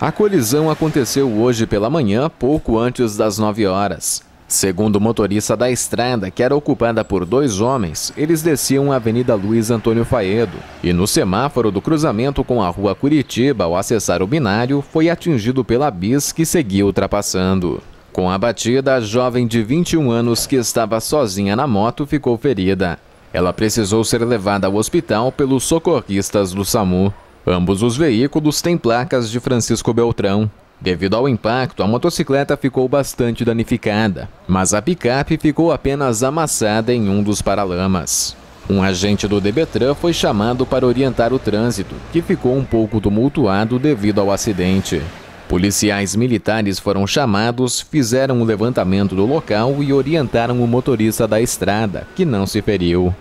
A colisão aconteceu hoje pela manhã, pouco antes das 9 horas. Segundo o motorista da estrada, que era ocupada por dois homens, eles desciam a Avenida Luiz Antônio Faedo e no semáforo do cruzamento com a Rua Curitiba, ao acessar o binário, foi atingido pela bis que seguia ultrapassando. Com a batida, a jovem de 21 anos que estava sozinha na moto ficou ferida. Ela precisou ser levada ao hospital pelos socorristas do SAMU. Ambos os veículos têm placas de Francisco Beltrão. Devido ao impacto, a motocicleta ficou bastante danificada, mas a picape ficou apenas amassada em um dos paralamas. Um agente do Debetran foi chamado para orientar o trânsito, que ficou um pouco tumultuado devido ao acidente. Policiais militares foram chamados, fizeram o um levantamento do local e orientaram o motorista da estrada, que não se feriu.